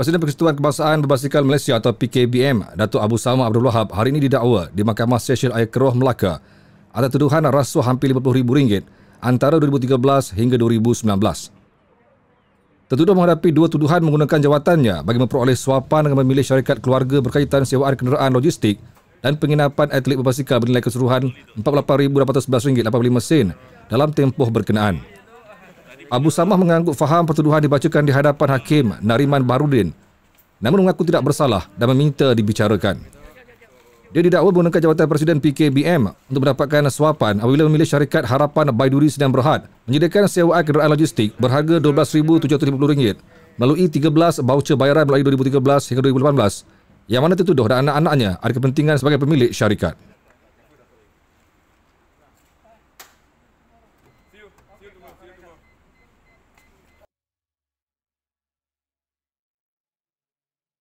Presiden Persekutuan Kebangsaan Berbasikal Malaysia atau PKBM, Datuk Abu Salman Abdul Wahab hari ini didakwa di Mahkamah Session Air Keroh Melaka atas tuduhan rasuah hampir RM50,000 antara 2013 hingga 2019. Tertuduh menghadapi dua tuduhan menggunakan jawatannya bagi memperoleh suapan dengan memilih syarikat keluarga berkaitan sewaan kenderaan logistik dan penginapan atlet berbasikal bernilai keseluruhan RM48,811.85 dalam tempoh berkenaan. Abu Samah mengangguk faham pertuduhan dibacakan di hadapan hakim Nariman Barudin namun mengaku tidak bersalah dan meminta dibicarakan. Dia didakwa menggunakan jawatan Presiden PKBM untuk mendapatkan suapan apabila memilih syarikat Harapan Baiduri sedang Berhad menyediakan sewa kenderaan logistik berharga RM12,750 melalui 13 baucer bayaran mulai 2013 hingga 2018 yang mana tertuduh dan anak-anaknya ada kepentingan sebagai pemilik syarikat.